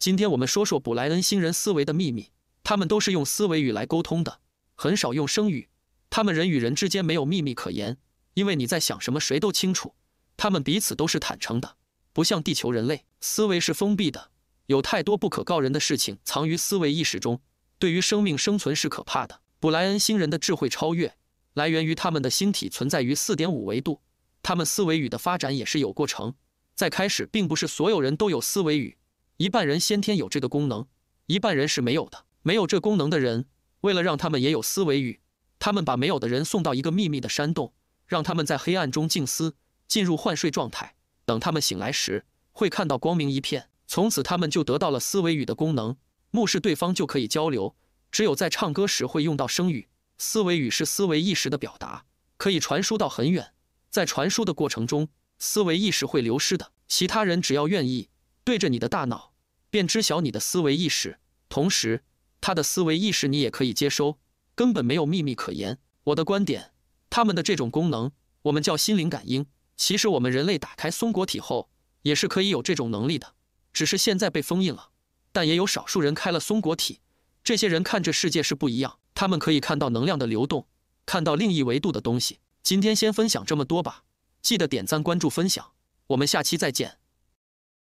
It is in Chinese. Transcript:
今天我们说说布莱恩星人思维的秘密。他们都是用思维语来沟通的，很少用声语。他们人与人之间没有秘密可言，因为你在想什么，谁都清楚。他们彼此都是坦诚的，不像地球人类，思维是封闭的，有太多不可告人的事情藏于思维意识中，对于生命生存是可怕的。布莱恩星人的智慧超越来源于他们的星体存在于四点五维度，他们思维语的发展也是有过程。在开始，并不是所有人都有思维语。一半人先天有这个功能，一半人是没有的。没有这功能的人，为了让他们也有思维语，他们把没有的人送到一个秘密的山洞，让他们在黑暗中静思，进入幻睡状态。等他们醒来时，会看到光明一片，从此他们就得到了思维语的功能。目视对方就可以交流，只有在唱歌时会用到声语。思维语是思维意识的表达，可以传输到很远，在传输的过程中，思维意识会流失的。其他人只要愿意对着你的大脑。便知晓你的思维意识，同时他的思维意识你也可以接收，根本没有秘密可言。我的观点，他们的这种功能我们叫心灵感应。其实我们人类打开松果体后也是可以有这种能力的，只是现在被封印了。但也有少数人开了松果体，这些人看这世界是不一样，他们可以看到能量的流动，看到另一维度的东西。今天先分享这么多吧，记得点赞、关注、分享，我们下期再见。